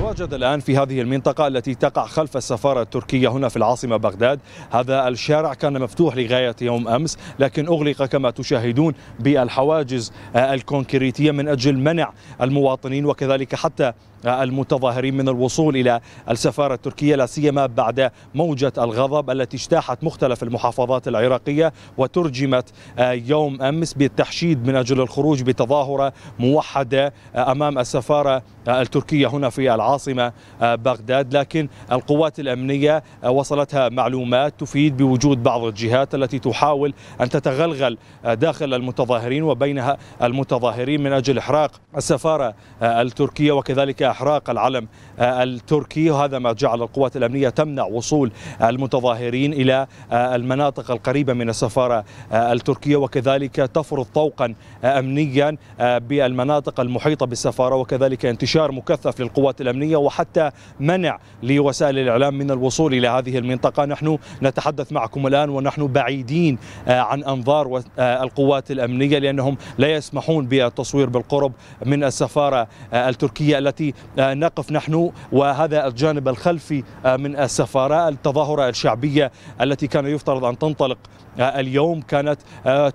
نتواجد الآن في هذه المنطقة التي تقع خلف السفارة التركية هنا في العاصمة بغداد هذا الشارع كان مفتوح لغاية يوم أمس لكن أغلق كما تشاهدون بالحواجز الكونكريتية من أجل منع المواطنين وكذلك حتى المتظاهرين من الوصول الى السفاره التركيه لا سيما بعد موجه الغضب التي اجتاحت مختلف المحافظات العراقيه وترجمت يوم امس بالتحشيد من اجل الخروج بتظاهره موحده امام السفاره التركيه هنا في العاصمه العاصمة آه، بغداد لكن القوات الأمنية آه، وصلتها معلومات تفيد بوجود بعض الجهات التي تحاول أن تتغلغل آه، داخل المتظاهرين وبينها المتظاهرين من أجل إحراق السفارة التركية وكذلك إحراق العلم التركي وهذا ما جعل القوات الأمنية تمنع وصول المتظاهرين إلى المناطق القريبة من السفارة التركية وكذلك تفرض طوقا أمنيا بالمناطق المحيطة بالسفارة وكذلك انتشار مكثف للقوات الأمنية الأمنية وحتى منع لوسائل الإعلام من الوصول إلى هذه المنطقة نحن نتحدث معكم الآن ونحن بعيدين آه، عن أنظار آه، القوات الأمنية لأنهم لا يسمحون بالتصوير بالقرب من السفارة آه، التركية التي نقف نحن وهذا الجانب الخلفي من السفارة التظاهرة الشعبية التي كان يفترض أن تنطلق اليوم كانت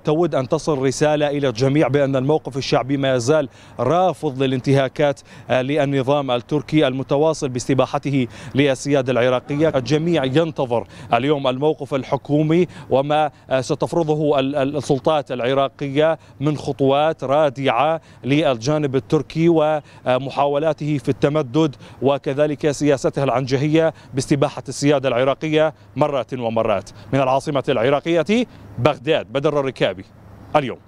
تود أن تصل رسالة إلى الجميع بأن الموقف الشعبي ما يزال رافض للانتهاكات للنظام التركي التركي المتواصل باستباحته للسيادة العراقية الجميع ينتظر اليوم الموقف الحكومي وما ستفرضه السلطات العراقية من خطوات رادعة للجانب التركي ومحاولاته في التمدد وكذلك سياسته العنجهية باستباحة السيادة العراقية مرات ومرات من العاصمة العراقية بغداد بدر الركابي اليوم